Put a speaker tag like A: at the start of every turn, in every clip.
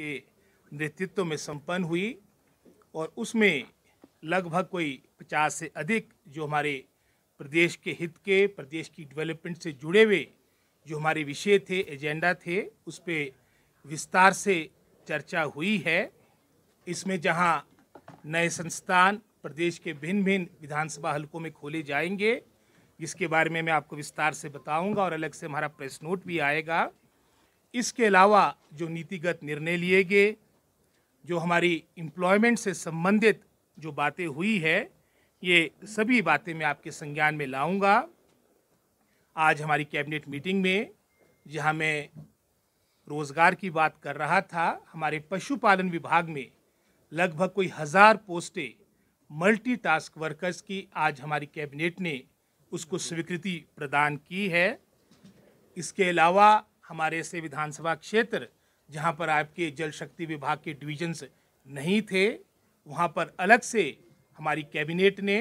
A: के नेतृत्व में संपन्न हुई और उसमें लगभग कोई पचास से अधिक जो हमारे प्रदेश के हित के प्रदेश की डेवलपमेंट से जुड़े हुए जो हमारे विषय थे एजेंडा थे उस पर विस्तार से चर्चा हुई है इसमें जहां नए संस्थान प्रदेश के भिन्न भिन्न विधानसभा हलकों में खोले जाएंगे जिसके बारे में मैं आपको विस्तार से बताऊंगा और अलग से हमारा प्रेस नोट भी आएगा इसके अलावा जो नीतिगत निर्णय लिए गए जो हमारी एम्प्लॉयमेंट से संबंधित जो बातें हुई है ये सभी बातें मैं आपके संज्ञान में लाऊंगा आज हमारी कैबिनेट मीटिंग में जहां मैं रोज़गार की बात कर रहा था हमारे पशुपालन विभाग में लगभग कोई हज़ार पोस्टें मल्टी टास्क वर्कर्स की आज हमारी कैबिनेट ने उसको स्वीकृति प्रदान की है इसके अलावा हमारे ऐसे विधानसभा क्षेत्र जहाँ पर आपके जल शक्ति विभाग के डिविजन्स नहीं थे वहाँ पर अलग से हमारी कैबिनेट ने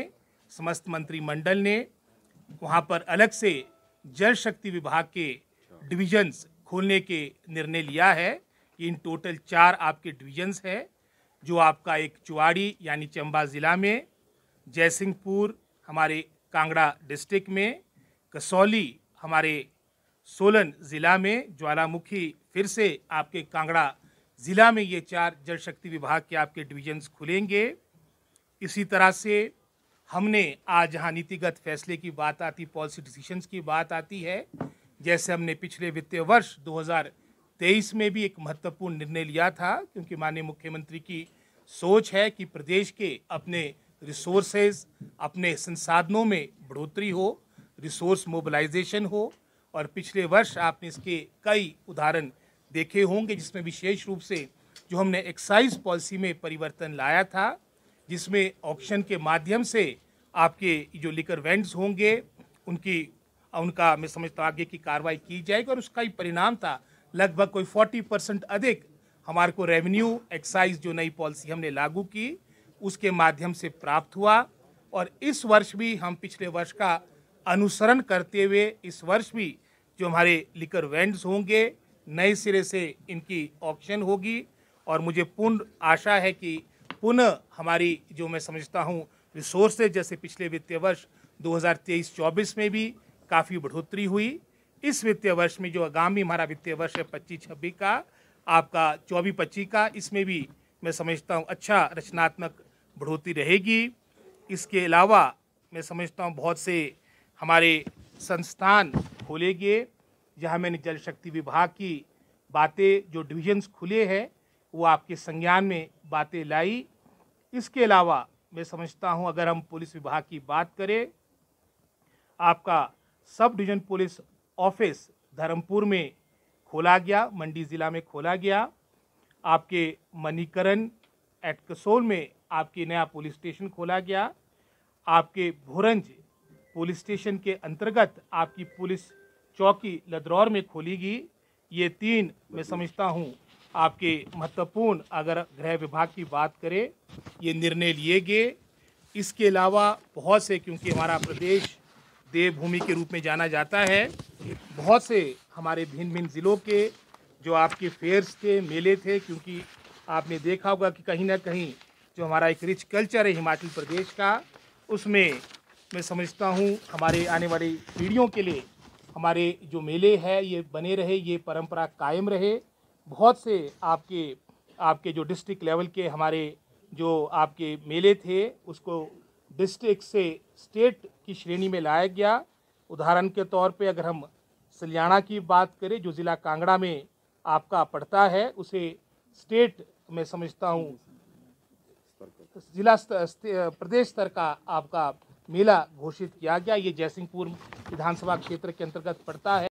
A: समस्त मंत्रिमंडल ने वहाँ पर अलग से जल शक्ति विभाग के डिविजन्स खोलने के निर्णय लिया है इन टोटल चार आपके डिविजन्स हैं जो आपका एक चुवाड़ी यानी चंबा ज़िला में जयसिंहपुर हमारे कांगड़ा डिस्ट्रिक्ट में कसौली हमारे सोलन ज़िला में ज्वालामुखी फिर से आपके कांगड़ा ज़िला में ये चार जल शक्ति विभाग के आपके डिविजन्स खुलेंगे इसी तरह से हमने आज जहाँ नीतिगत फैसले की बात आती पॉलिसी डिसीशंस की बात आती है जैसे हमने पिछले वित्तीय वर्ष 2023 में भी एक महत्वपूर्ण निर्णय लिया था क्योंकि माननीय मुख्यमंत्री की सोच है कि प्रदेश के अपने रिसोर्सेज अपने संसाधनों में बढ़ोतरी हो रिसोर्स मोबिलाइजेशन हो और पिछले वर्ष आपने इसके कई उदाहरण देखे होंगे जिसमें विशेष रूप से जो हमने एक्साइज पॉलिसी में परिवर्तन लाया था जिसमें ऑक्शन के माध्यम से आपके जो लिकर वेंट्स होंगे उनकी उनका मैं समझता हूँ आगे की कार्रवाई की जाएगी और उसका ही परिणाम था लगभग कोई फोर्टी परसेंट अधिक हमारे को रेवेन्यू एक्साइज जो नई पॉलिसी हमने लागू की उसके माध्यम से प्राप्त हुआ और इस वर्ष भी हम पिछले वर्ष का अनुसरण करते हुए इस वर्ष भी जो हमारे लिकर वेंड्स होंगे नए सिरे से इनकी ऑक्शन होगी और मुझे पूर्ण आशा है कि पुनः हमारी जो मैं समझता हूँ रिसोर्सेज जैसे पिछले वित्तीय वर्ष 2023-24 में भी काफ़ी बढ़ोतरी हुई इस वित्तीय वर्ष में जो आगामी हमारा वित्तीय वर्ष है पच्चीस छब्बीस का आपका चौबीस पच्चीस का इसमें भी मैं समझता हूँ अच्छा रचनात्मक बढ़ोतरी रहेगी इसके अलावा मैं समझता हूँ बहुत से हमारे संस्थान खोलेंगे जहाँ मैंने जल शक्ति विभाग की बातें जो डिविजन्स खुले हैं वो आपके संज्ञान में बातें लाई इसके अलावा मैं समझता हूँ अगर हम पुलिस विभाग की बात करें आपका sub division police office Dharampur में खोला गया मंडी ज़िला में खोला गया आपके मणिकरण एट कसोल में आपके नया पुलिस स्टेशन खोला गया आपके भोरंज पुलिस स्टेशन के अंतर्गत आपकी पुलिस चौकी लदरौर में खोलेगी ये तीन मैं समझता हूँ आपके महत्वपूर्ण अगर गृह विभाग की बात करें ये निर्णय लिए गए इसके अलावा बहुत से क्योंकि हमारा प्रदेश देवभूमि के रूप में जाना जाता है बहुत से हमारे भिन्न भिन्न ज़िलों के जो आपके फेयर्स थे मेले थे क्योंकि आपने देखा होगा कि कहीं ना कहीं जो हमारा एक रिच कल्चर है हिमाचल प्रदेश का उसमें मैं समझता हूँ हमारे आने वाली पीढ़ियों के लिए हमारे जो मेले हैं ये बने रहे ये परंपरा कायम रहे बहुत से आपके आपके जो डिस्ट्रिक्ट लेवल के हमारे जो आपके मेले थे उसको डिस्ट्रिक्ट से स्टेट की श्रेणी में लाया गया उदाहरण के तौर पे अगर हम सलियाणा की बात करें जो ज़िला कांगड़ा में आपका पड़ता है उसे स्टेट में समझता हूँ ज़िला प्रदेश स्तर का आपका मेला घोषित किया गया ये जयसिंहपुर विधानसभा क्षेत्र के अंतर्गत पड़ता है